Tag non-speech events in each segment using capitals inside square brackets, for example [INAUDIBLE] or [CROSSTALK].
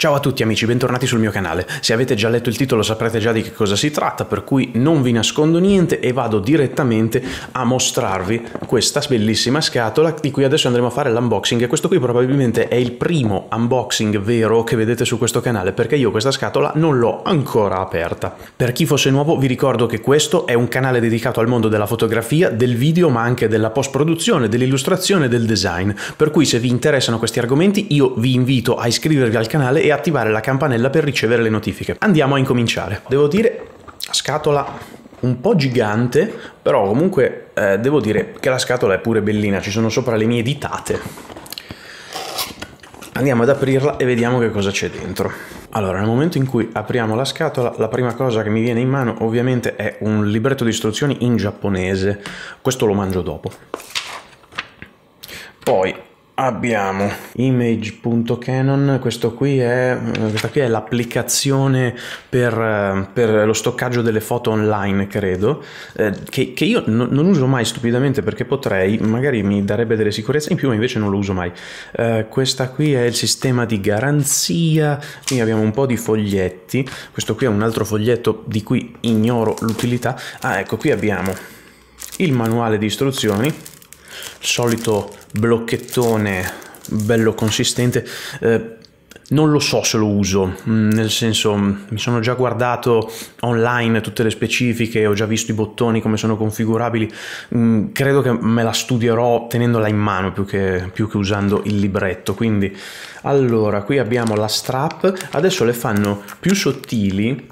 Ciao a tutti amici, bentornati sul mio canale. Se avete già letto il titolo saprete già di che cosa si tratta, per cui non vi nascondo niente e vado direttamente a mostrarvi questa bellissima scatola di cui adesso andremo a fare l'unboxing e questo qui probabilmente è il primo unboxing vero che vedete su questo canale perché io questa scatola non l'ho ancora aperta. Per chi fosse nuovo vi ricordo che questo è un canale dedicato al mondo della fotografia, del video ma anche della post produzione, dell'illustrazione e del design, per cui se vi interessano questi argomenti io vi invito a iscrivervi al canale e e attivare la campanella per ricevere le notifiche. Andiamo a incominciare. Devo dire, scatola un po' gigante, però comunque eh, devo dire che la scatola è pure bellina, ci sono sopra le mie ditate. Andiamo ad aprirla e vediamo che cosa c'è dentro. Allora, nel momento in cui apriamo la scatola, la prima cosa che mi viene in mano ovviamente è un libretto di istruzioni in giapponese. Questo lo mangio dopo. Poi abbiamo image.canon questo qui è eh, questa qui è l'applicazione per, eh, per, lo stoccaggio delle foto online credo eh, che, che, io no, non uso mai stupidamente perché potrei magari mi darebbe delle sicurezze in più ma invece non lo uso mai eh, questa qui è il sistema di garanzia qui abbiamo un po' di foglietti questo qui è un altro foglietto di cui ignoro l'utilità ah ecco qui abbiamo il manuale di istruzioni solito blocchettone bello consistente eh, non lo so se lo uso, mm, nel senso mm, mi sono già guardato online tutte le specifiche, ho già visto i bottoni come sono configurabili, mm, credo che me la studierò tenendola in mano più che, più che usando il libretto, quindi allora qui abbiamo la strap, adesso le fanno più sottili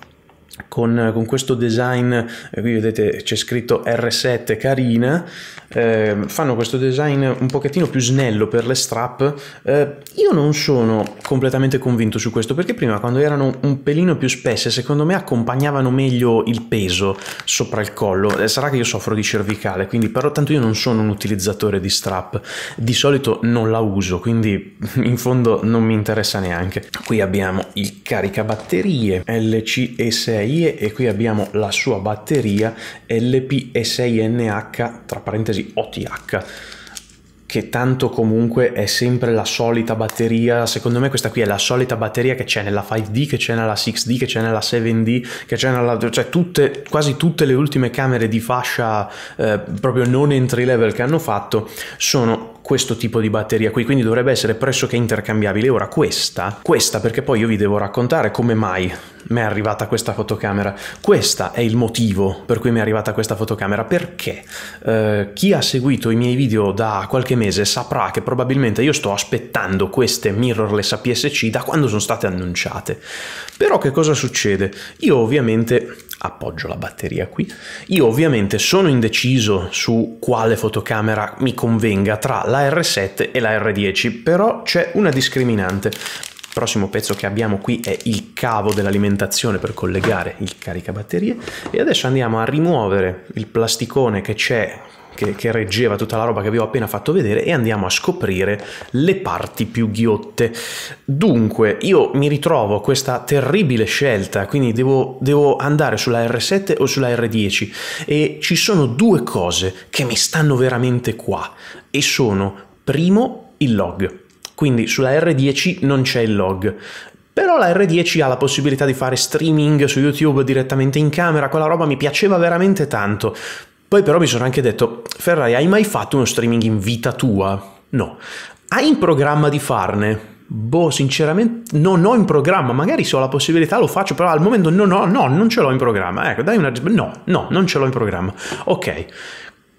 con, eh, con, questo design, eh, qui vedete c'è scritto R7 carina, eh, fanno questo design un pochettino più snello per le strap. Eh, io non sono completamente convinto su questo perché prima quando erano un pelino più spesse secondo me accompagnavano meglio il peso sopra il collo. Eh, sarà che io soffro di cervicale, quindi però tanto io non sono un utilizzatore di strap, di solito non la uso, quindi [LAUGHS] in fondo non mi interessa neanche. Qui abbiamo il caricabatterie LCE6 IE e qui abbiamo la sua batteria LPE6NH tra parentesi OTH che tanto comunque è sempre la solita batteria, secondo me questa qui è la solita batteria che c'è nella 5D, che c'è nella 6D, che c'è nella 7D, che c'è nella... cioè tutte, quasi tutte le ultime camere di fascia eh, proprio non entry level che hanno fatto sono questo tipo di batteria qui, quindi dovrebbe essere pressoché intercambiabile. Ora questa, questa perché poi io vi devo raccontare come mai mi è arrivata questa fotocamera. Questo è il motivo per cui mi è arrivata questa fotocamera, perché eh, chi ha seguito i miei video da qualche mese saprà che probabilmente io sto aspettando queste mirrorless APS-C da quando sono state annunciate. Però che cosa succede? Io ovviamente appoggio la batteria qui. Io ovviamente sono indeciso su quale fotocamera mi convenga tra la R7 e la R10, però c'è una discriminante. Il prossimo pezzo che abbiamo qui è il cavo dell'alimentazione per collegare il caricabatterie e adesso andiamo a rimuovere il plasticone che c'è che, che reggeva tutta la roba che vi ho appena fatto vedere e andiamo a scoprire le parti più ghiotte. Dunque, io mi ritrovo questa terribile scelta, quindi devo, devo andare sulla R7 o sulla R10 e ci sono due cose che mi stanno veramente qua e sono primo il log. Quindi sulla R10 non c'è il log, però la R10 ha la possibilità di fare streaming su YouTube direttamente in camera, quella roba mi piaceva veramente tanto, poi però mi sono anche detto, Ferrari, hai mai fatto uno streaming in vita tua? No. Hai in programma di farne? Boh, sinceramente non ho in programma, magari se ho la possibilità lo faccio, però al momento no, no, no, non ce l'ho in programma. Ecco, dai una risposta. No, no, non ce l'ho in programma. Ok,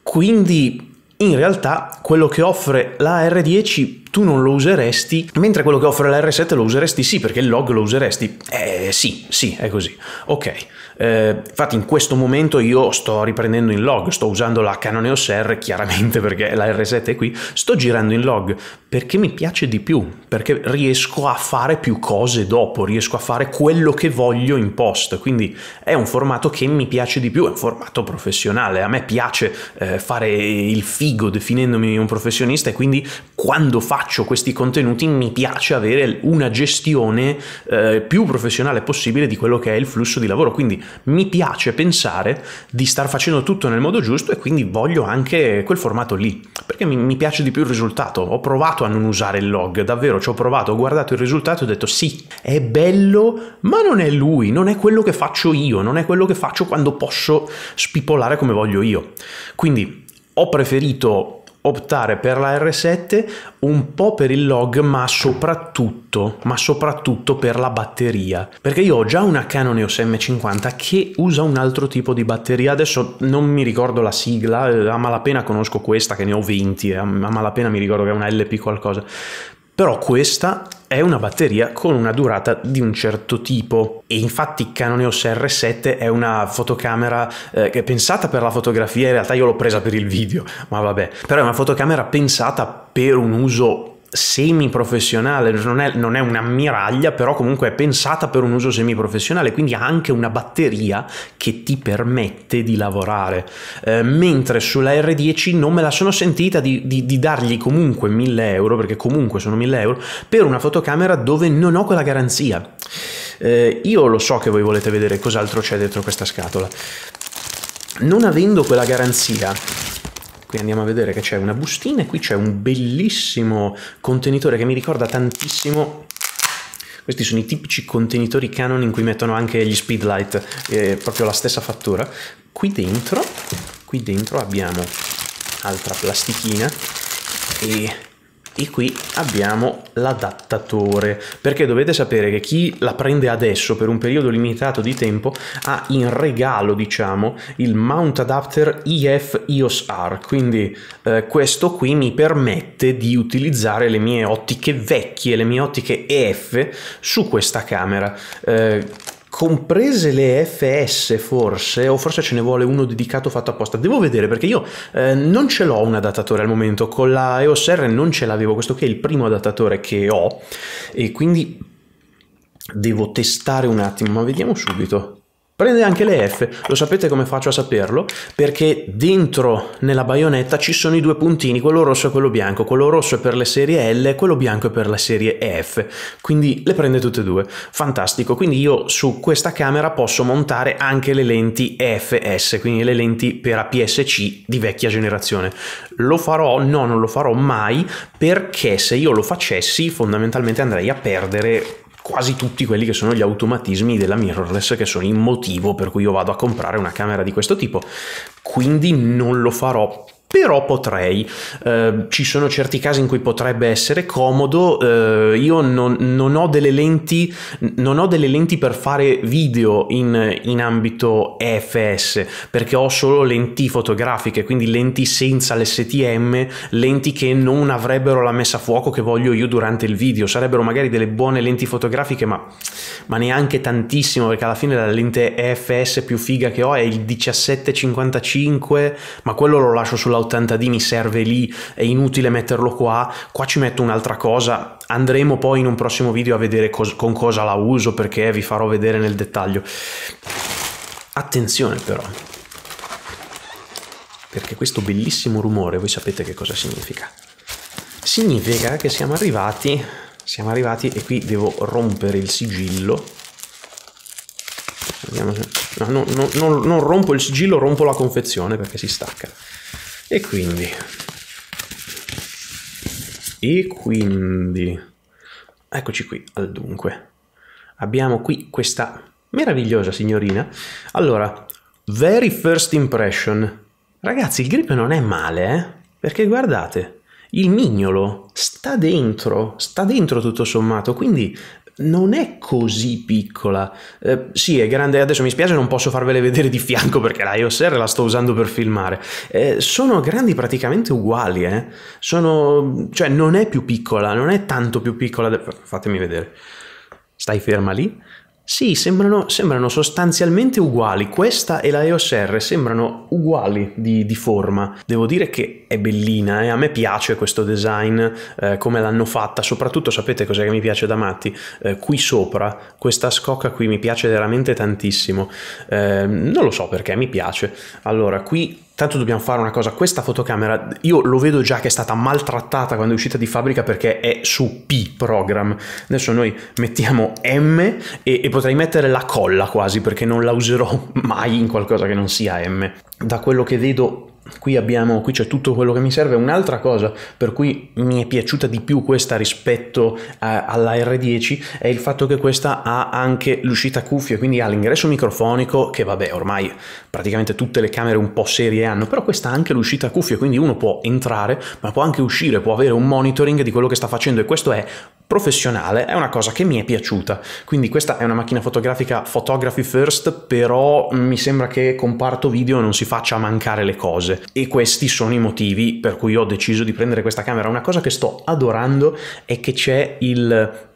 quindi in realtà quello che offre la R10 tu non lo useresti, mentre quello che offre l'R7 lo useresti sì, perché il log lo useresti. Eh sì, sì, è così. Ok, eh, infatti in questo momento io sto riprendendo in log, sto usando la Canon EOS R chiaramente perché la R7 è qui, sto girando in log perché mi piace di più, perché riesco a fare più cose dopo, riesco a fare quello che voglio in post, quindi è un formato che mi piace di più, è un formato professionale, a me piace eh, fare il figo definendomi un professionista e quindi quando faccio faccio questi contenuti mi piace avere una gestione eh, più professionale possibile di quello che è il flusso di lavoro, quindi mi piace pensare di star facendo tutto nel modo giusto e quindi voglio anche quel formato lì, perché mi, mi piace di più il risultato, ho provato a non usare il log, davvero ci ho provato, ho guardato il risultato e ho detto sì, è bello, ma non è lui, non è quello che faccio io, non è quello che faccio quando posso spipolare come voglio io. Quindi ho preferito optare per la R7 un po' per il log ma soprattutto, ma soprattutto per la batteria perché io ho già una Canon EOS M50 che usa un altro tipo di batteria adesso non mi ricordo la sigla a malapena conosco questa che ne ho 20 eh, a malapena mi ricordo che è una LP qualcosa però questa è una batteria con una durata di un certo tipo e infatti Canon EOS R7 è una fotocamera eh, che è pensata per la fotografia, in realtà io l'ho presa per il video, ma vabbè, però è una fotocamera pensata per un uso semiprofessionale, non è, non è un'ammiraglia, però comunque è pensata per un uso semiprofessionale, quindi ha anche una batteria che ti permette di lavorare. Eh, mentre sulla R10 non me la sono sentita di, di, di, dargli comunque 1000 euro, perché comunque sono 1000 euro, per una fotocamera dove non ho quella garanzia. Eh, io lo so che voi volete vedere cos'altro c'è dentro questa scatola. Non avendo quella garanzia, Qui andiamo a vedere che c'è una bustina e qui c'è un bellissimo contenitore che mi ricorda tantissimo questi sono i tipici contenitori Canon in cui mettono anche gli speedlight, eh, proprio la stessa fattura. Qui dentro, qui dentro abbiamo altra plastichina e e qui abbiamo l'adattatore perché dovete sapere che chi la prende adesso per un periodo limitato di tempo ha in regalo diciamo il mount adapter EF EOS R quindi eh, questo qui mi permette di utilizzare le mie ottiche vecchie le mie ottiche EF su questa camera eh, comprese le FS forse, o forse ce ne vuole uno dedicato fatto apposta, devo vedere perché io eh, non ce l'ho un adattatore al momento, con la EOS R non ce l'avevo, questo qui è il primo adattatore che ho e quindi devo testare un attimo, ma vediamo subito. Prende anche le F, lo sapete come faccio a saperlo? Perché dentro nella baionetta ci sono i due puntini, quello rosso e quello bianco, quello rosso è per le serie L, quello bianco è per la serie F, quindi le prende tutte e due, fantastico, quindi io su questa camera posso montare anche le lenti FS, quindi le lenti per APS-C di vecchia generazione. Lo farò? No, non lo farò mai perché se io lo facessi fondamentalmente andrei a perdere quasi tutti quelli che sono gli automatismi della mirrorless che sono il motivo per cui io vado a comprare una camera di questo tipo, quindi non lo farò però potrei, eh, ci sono certi casi in cui potrebbe essere comodo, eh, io non, non, ho lenti, non, ho delle lenti, per fare video in, in, ambito EFS, perché ho solo lenti fotografiche, quindi lenti senza l'STM, lenti che non avrebbero la messa a fuoco che voglio io durante il video, sarebbero magari delle buone lenti fotografiche, ma, ma neanche tantissimo, perché alla fine la lente EFS più figa che ho è il 1755, ma quello lo lascio sulla 80D mi serve lì, è inutile metterlo qua, qua ci metto un'altra cosa, andremo poi in un prossimo video a vedere cos con cosa la uso perché vi farò vedere nel dettaglio. Attenzione però, perché questo bellissimo rumore voi sapete che cosa significa. Significa che siamo arrivati, siamo arrivati e qui devo rompere il sigillo. Se... No, no, no, non rompo il sigillo, rompo la confezione perché si stacca. E quindi... E quindi... Eccoci qui, al dunque. Abbiamo qui questa meravigliosa signorina. Allora, very first impression. Ragazzi, il grip non è male, eh? Perché guardate, il mignolo sta dentro, sta dentro tutto sommato, quindi non è così piccola. Eh, sì, è grande, adesso mi spiace non posso farvele vedere di fianco perché la iOS R la sto usando per filmare. Eh, sono grandi praticamente uguali, eh. Sono, cioè non è più piccola, non è tanto più piccola. De... Fatemi vedere. Stai ferma lì. Sì, sembrano, sembrano, sostanzialmente uguali. Questa e la EOS R sembrano uguali di, di forma. Devo dire che è bellina e eh? a me piace questo design eh, come l'hanno fatta. Soprattutto sapete cos'è che mi piace da matti? Eh, qui sopra, questa scocca qui mi piace veramente tantissimo. Eh, non lo so perché mi piace. Allora, qui tanto dobbiamo fare una cosa, questa fotocamera io lo vedo già che è stata maltrattata quando è uscita di fabbrica perché è su P program, adesso noi mettiamo M e, e potrei mettere la colla quasi perché non la userò [LAUGHS] mai in qualcosa che non sia M. Da quello che vedo qui, abbiamo, qui c'è tutto quello che mi serve. Un'altra cosa per cui mi è piaciuta di più questa rispetto eh, alla R10 è il fatto che questa ha anche l'uscita cuffia quindi ha l'ingresso microfonico che vabbè ormai praticamente tutte le camere un po' serie hanno, però questa ha anche l'uscita cuffia quindi uno può entrare ma può anche uscire, può avere un monitoring di quello che sta facendo e questo è professionale è una cosa che mi è piaciuta. Quindi questa è una macchina fotografica photography first, però mi sembra che comparto video non si faccia mancare le cose e questi sono i motivi per cui ho deciso di prendere questa camera. Una cosa che sto adorando è che c'è il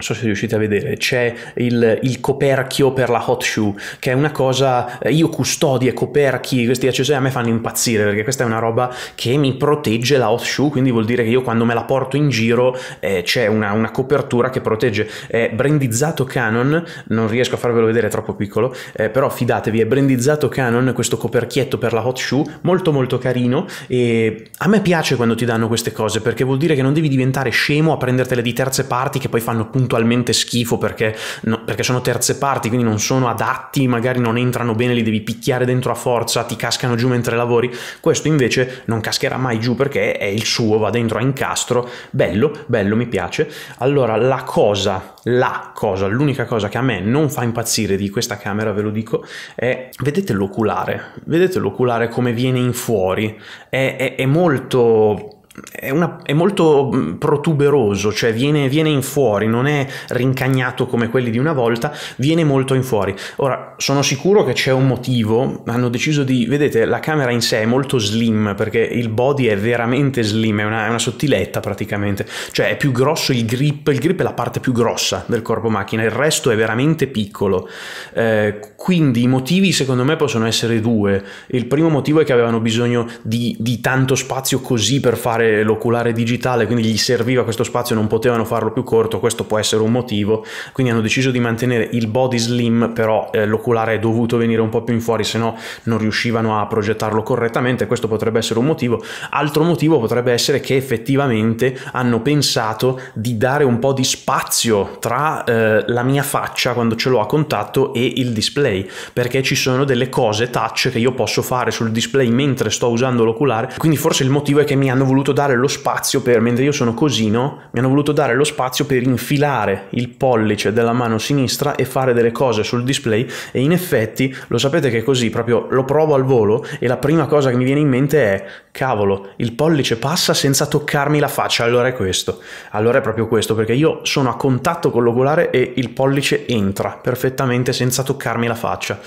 non so se riuscite a vedere, c'è il, il, coperchio per la hot shoe, che è una cosa, eh, io custodie, coperchi, questi accessori a me fanno impazzire, perché questa è una roba che mi protegge la hot shoe, quindi vuol dire che io quando me la porto in giro eh, c'è una, una, copertura che protegge. È brandizzato Canon, non riesco a farvelo vedere, è troppo piccolo, eh, però fidatevi, è brandizzato Canon questo coperchietto per la hot shoe, molto molto carino, e a me piace quando ti danno queste cose, perché vuol dire che non devi diventare scemo a prendertele di terze parti che poi fanno punto puntualmente schifo perché, no, perché, sono terze parti, quindi non sono adatti, magari non entrano bene, li devi picchiare dentro a forza, ti cascano giù mentre lavori. Questo invece non cascherà mai giù perché è il suo, va dentro a incastro. Bello, bello, mi piace. Allora, la cosa, la cosa, l'unica cosa che a me non fa impazzire di questa camera, ve lo dico, è vedete l'oculare, vedete l'oculare come viene in fuori, è, è, è molto è, una, è, molto mm, protuberoso, cioè viene, viene, in fuori, non è rincagnato come quelli di una volta, viene molto in fuori. Ora, sono sicuro che c'è un motivo, hanno deciso di... vedete, la camera in sé è molto slim, perché il body è veramente slim, è una, è una sottiletta praticamente, cioè è più grosso il grip, il grip è la parte più grossa del corpo macchina, il resto è veramente piccolo. Eh, quindi i motivi secondo me possono essere due. Il primo motivo è che avevano bisogno di, di tanto spazio così per fare l'oculare digitale, quindi gli serviva questo spazio, non potevano farlo più corto, questo può essere un motivo, quindi hanno deciso di mantenere il body slim, però eh, l'oculare è dovuto venire un po' più in fuori, se no non riuscivano a progettarlo correttamente, questo potrebbe essere un motivo. Altro motivo potrebbe essere che effettivamente hanno pensato di dare un po' di spazio tra eh, la mia faccia quando ce l'ho a contatto e il display, perché ci sono delle cose touch che io posso fare sul display mentre sto usando l'oculare, quindi forse il motivo è che mi hanno voluto voluto dare lo spazio per, mentre io sono cosino, mi hanno voluto dare lo spazio per infilare il pollice della mano sinistra e fare delle cose sul display e in effetti lo sapete che così proprio lo provo al volo e la prima cosa che mi viene in mente è cavolo, il pollice passa senza toccarmi la faccia, allora è questo, allora è proprio questo perché io sono a contatto con l'oculare e il pollice entra perfettamente senza toccarmi la faccia,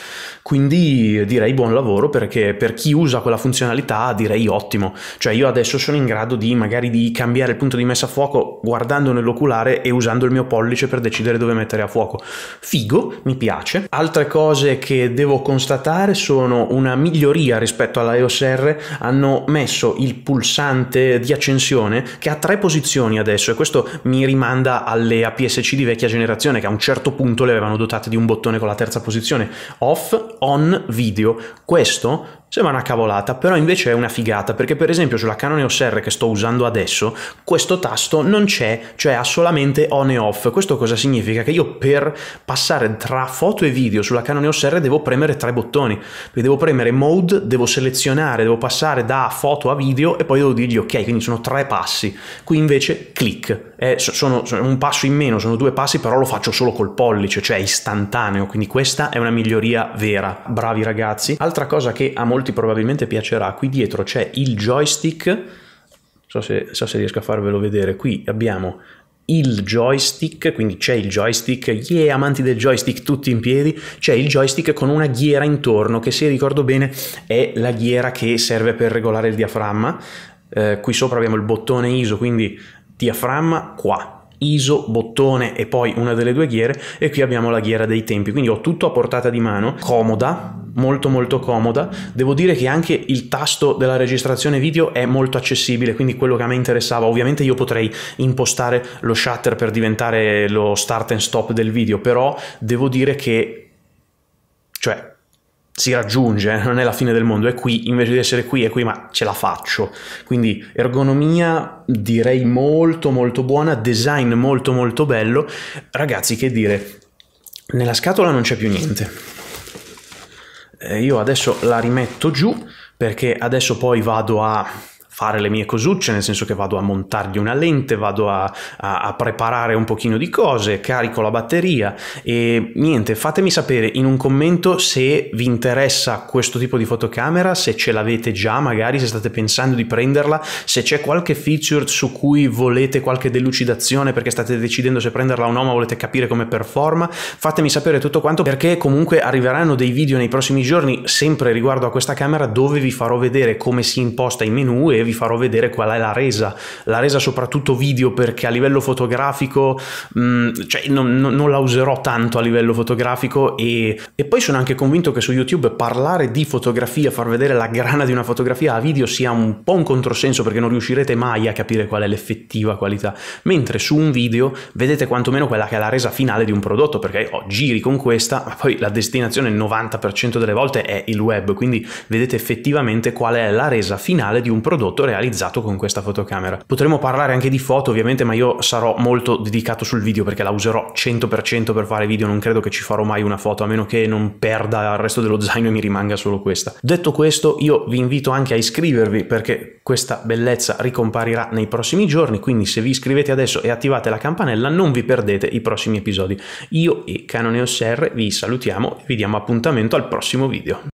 quindi direi buon lavoro perché per chi usa quella funzionalità direi ottimo, cioè io adesso sono in grado grado di magari di cambiare il punto di messa a fuoco guardando nell'oculare e usando il mio pollice per decidere dove mettere a fuoco. Figo, mi piace. Altre cose che devo constatare sono una miglioria rispetto alla EOS R, hanno messo il pulsante di accensione che ha tre posizioni adesso e questo mi rimanda alle APS-C di vecchia generazione che a un certo punto le avevano dotate di un bottone con la terza posizione off, on, video. Questo Sembra una cavolata, però invece è una figata, perché per esempio sulla Canon EOS R che sto usando adesso, questo tasto non c'è, cioè ha solamente on e off. Questo cosa significa? Che io per passare tra foto e video sulla Canon EOS R devo premere tre bottoni. Quindi devo premere mode, devo selezionare, devo passare da foto a video e poi devo dirgli ok, quindi sono tre passi. Qui invece click, eh, sono, sono un passo in meno, sono due passi, però lo faccio solo col pollice, cioè istantaneo, quindi questa è una miglioria vera. Bravi ragazzi. Altra cosa che ha molto molti probabilmente piacerà, qui dietro c'è il joystick, so se, so se riesco a farvelo vedere, qui abbiamo il joystick, quindi c'è il joystick, yeah, amanti del joystick tutti in piedi, c'è il joystick con una ghiera intorno che se ricordo bene è la ghiera che serve per regolare il diaframma, eh, qui sopra abbiamo il bottone ISO, quindi diaframma qua, ISO, bottone e poi una delle due ghiere e qui abbiamo la ghiera dei tempi, quindi ho tutto a portata di mano, comoda, molto molto comoda. Devo dire che anche il tasto della registrazione video è molto accessibile, quindi quello che a me interessava, ovviamente io potrei impostare lo shutter per diventare lo start and stop del video, però devo dire che cioè si raggiunge, eh, non è la fine del mondo, è qui, invece di essere qui è qui, ma ce la faccio. Quindi ergonomia direi molto molto buona, design molto molto bello. Ragazzi, che dire, nella scatola non c'è più niente. Eh, io adesso la rimetto giù perché adesso poi vado a fare le mie cosucce, nel senso che vado a montargli una lente, vado a, a, a preparare un pochino di cose, carico la batteria e niente, fatemi sapere in un commento se vi interessa questo tipo di fotocamera, se ce l'avete già magari, se state pensando di prenderla, se c'è qualche feature su cui volete qualche delucidazione perché state decidendo se prenderla o no, ma volete capire come performa, fatemi sapere tutto quanto perché comunque arriveranno dei video nei prossimi giorni sempre riguardo a questa camera dove vi farò vedere come si imposta i menu e vi vi farò vedere qual è la resa, la resa soprattutto video perché a livello fotografico mh, mm, cioè non, non, non, la userò tanto a livello fotografico e, e poi sono anche convinto che su YouTube parlare di fotografia, far vedere la grana di una fotografia a video sia un po' un controsenso perché non riuscirete mai a capire qual è l'effettiva qualità, mentre su un video vedete quantomeno quella che è la resa finale di un prodotto perché oh, giri con questa ma poi la destinazione il 90% delle volte è il web, quindi vedete effettivamente qual è la resa finale di un prodotto prodotto realizzato con questa fotocamera. Potremmo parlare anche di foto ovviamente, ma io sarò molto dedicato sul video perché la userò 100% per fare video, non credo che ci farò mai una foto, a meno che non perda il resto dello zaino e mi rimanga solo questa. Detto questo, io vi invito anche a iscrivervi perché questa bellezza ricomparirà nei prossimi giorni, quindi se vi iscrivete adesso e attivate la campanella non vi perdete i prossimi episodi. Io e Canoneos R vi salutiamo e vi diamo appuntamento al prossimo video.